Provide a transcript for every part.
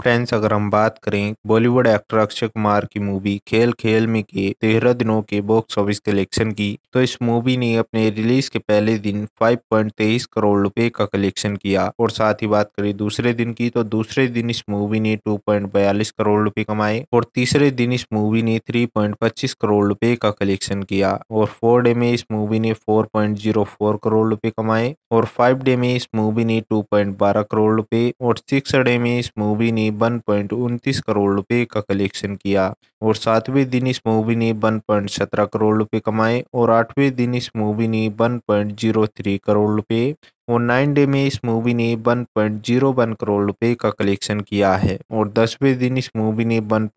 friends अगर हम बात करें बॉलीवुड एक्टर अक्षय कुमार की मूवी खेल खेल में के तेरह दिनों के बॉक्स ऑफिस कलेक्शन की तो इस मूवी ने अपने रिलीज के पहले दिन 5.23 करोड़ रुपए का कलेक्शन किया और साथ ही बात करें दूसरे दिन की तो दूसरे दिन इस मूवी ने 2.42 करोड़ रुपए कमाए और तीसरे दिन इस मूवी ने थ्री करोड़ रुपए का कलेक्शन किया और फोर डे में इस मूवी ने फोर करोड़ रुपए कमाए और फाइव डे में इस मूवी ने टू करोड़ रुपए और सिक्स डे में इस मूवी ने पॉइंट उनतीस करोड़ रुपए का कलेक्शन किया और सातवें दिन इस मूवी ने सत्रह करोड़ रुपए कमाए और आठवें दिन इस मूवी ने थ्री करोड़ रुपए और नाइन डे में इस मूवी ने 1.01 करोड़ रुपए का कलेक्शन किया है और दसवें दिन इस मूवी ने वन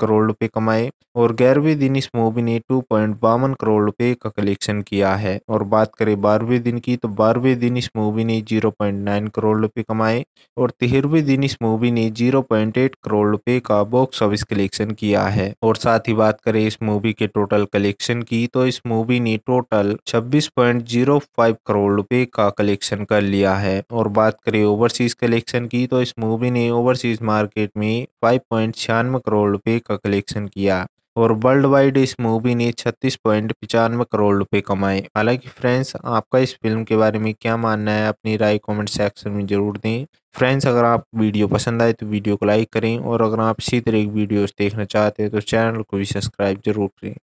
करोड़ रुपए कमाए और ग्यारहवें दिन इस मूवी ने टू करोड़ रुपए का कलेक्शन किया है और बात करें बारहवें दिन की तो बारहवें दिन इस मूवी ने 0.9 करोड़ रुपए कमाए और तेहरवे दिन इस मूवी ने 0.8 करोड़ रुपए का बॉक्स ऑफिस कलेक्शन किया है और साथ ही बात करें इस मूवी के टोटल कलेक्शन की तो इस मूवी ने टोटल छब्बीस करोड़ रुपए का कलेक्शन कलेक्शन कर लिया है और बात करें ओवरसीज कलेक्शन की तो इस मूवी ने ओवरसीज मार्केट में फाइव पॉइंट छियानवे करोड़ रुपए का कलेक्शन किया और वर्ल्ड वाइड इस मूवी ने छत्तीस पॉइंट पचानवे करोड़ रुपए कमाए हालांकि फ्रेंड्स आपका इस फिल्म के बारे में क्या मानना है अपनी राय कमेंट सेक्शन में जरूर दें फ्रेंड्स अगर आप वीडियो पसंद आए तो वीडियो को लाइक करें और अगर आप इसी तरह की वीडियोस देखना चाहते हैं तो चैनल को भी सब्सक्राइब जरूर करें